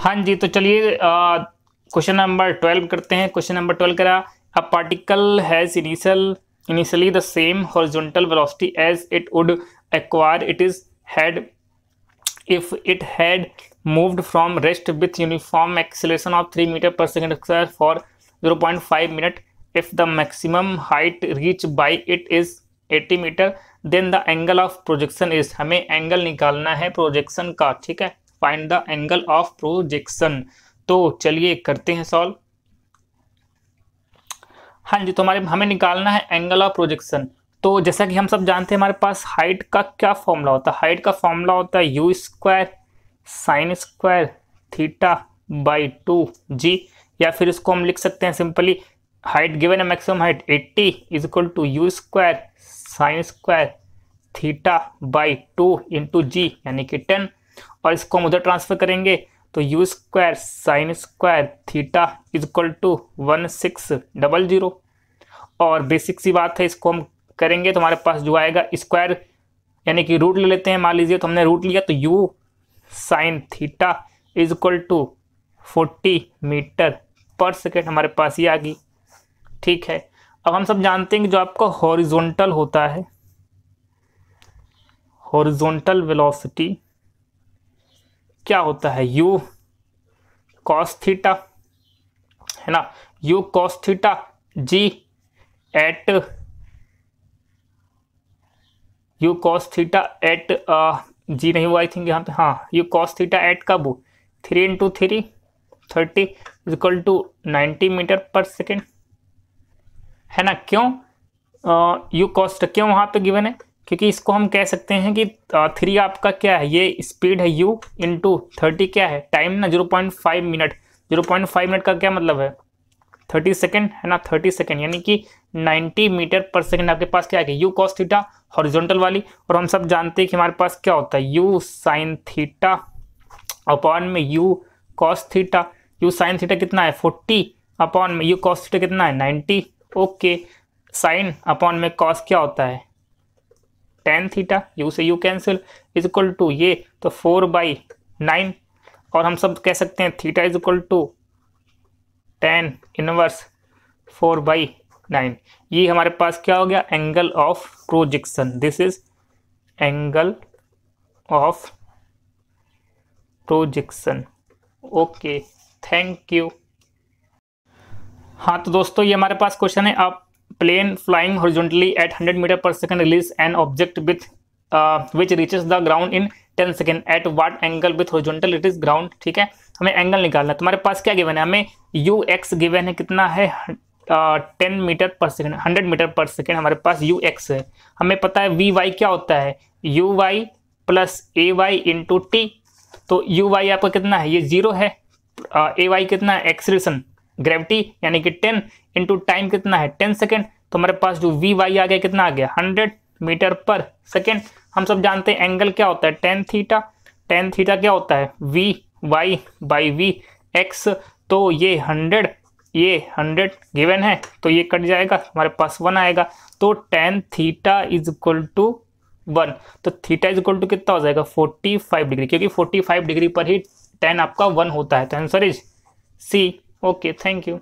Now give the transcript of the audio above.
हाँ जी तो चलिए क्वेश्चन नंबर ट्वेल्व करते हैं क्वेश्चन नंबर ट्वेल्व करा a particle has initial initially the same horizontal velocity as it would acquire it is had if it had moved from rest with uniform acceleration of three metre per second for zero point five minute if the maximum height reach by it is eighty metre then the angle of projection is हमें angle निकालना है projection का ठीक है find the angle of projection तो चलिए करते हैं सॉल्व हाँ जी तो हमारे हमें निकालना है एंगल ऑफ प्रोजेक्शन तो जैसा कि हम सब जानते हैं हमारे पास हाइट का क्या फॉर्मूला होता है हाइट का फॉर्मूला होता है u square sine square theta by two g या फिर इसको हम लिख सकते हैं सिंपली हाइट गिवन है maximum height 80 is equal to u square sine square theta by two into g यानी कि टेन और इसको हम उधर ट्रांसफ़र करेंगे तो u square sine square theta is equal to one six double zero और बेसिक सी बात है इसको हम करेंगे तो हमारे पास जो आएगा स्क्वायर यानी कि रूट ले लेते हैं मान लीजिए तो हमने रूट लिया तो u sine theta is equal to forty metre per second हमारे पास ये आ गई ठीक है अब हम सब जानते हैं कि जो आपका हॉरिजोंटल होता है हॉरिजोंटल वेलोसिटी क्या होता है यू कॉस थीटा है ना u cos theta g at u cos theta at g नहीं हुआ आई थिंक यहाँ पे हाँ यू कॉस थीटा एट कब three into three thirty is equal to ninety metre per second है ना क्यों यू कॉस्ट क्यों वहाँ पे गिवन है क्योंकि इसको हम कह सकते हैं कि थ्री आपका क्या है ये स्पीड है यू टू थर्टी क्या है टाइम ना zero point five minute zero point five minute का क्या मतलब है थर्टी सेकेंड है ना थर्टी सेकेंड यानी कि नाइन्टी मीटर पर सेकेंड आपके पास क्या है यू कॉस थीटा हॉरिजॉन्टल वाली और हम सब जानते हैं कि हमारे पास क्या होता है यू साइन थीटा अपॉन में u cos theta u sine theta कितना है फोर्टी अपॉन में यू कॉस थीटा कितना है नाइन्टी ओके साइन अपॉन में कॉस क्या होता है टेन थीटा यू से u cancel is equal to ये तो फोर बाई नाइन और हम सब कह सकते हैं theta is equal to tan inverse four by nine ये हमारे पास क्या हो गया angle of projection this is angle of projection okay thank you हाँ तो दोस्तों ये हमारे पास क्वेश्चन है आप plane flying horizontally at 100 metre per second release an object with which reaches the ground in 10 second at what angle with horizontal it is ground ठीक है हमें एंगल निकालना है तुम्हारे पास क्या गिवन है हमें यू एक्स गिवन है कितना है ten metre per second hundred metre per second हमारे पास यू एक्स है हमें पता है वी वाई क्या होता है u y plus a y into t तो यू वाई आपका कितना है ये जीरो है ए वाई कितना है एक्सरेशन ग्रेविटी यानी कि टेन इंटू टाइम कितना है टेन सेकेंड तो हमारे पास जो वी वाई आ गया कितना आ गया हंड्रेड मीटर पर सेकेंड हम सब जानते हैं एंगल क्या होता है टेन थीटा टेन थीटा क्या होता है v y by v x तो ये हंड्रेड ये हंड्रेड गिवन है तो ये कट जाएगा हमारे पास वन आएगा तो tan theta is equal to one तो थीटा इज इक्वल टू कितना हो जाएगा फोर्टी फाइव डिग्री क्योंकि फोर्टी फाइव डिग्री पर ही टेन आपका वन होता है तो answer is C okay thank you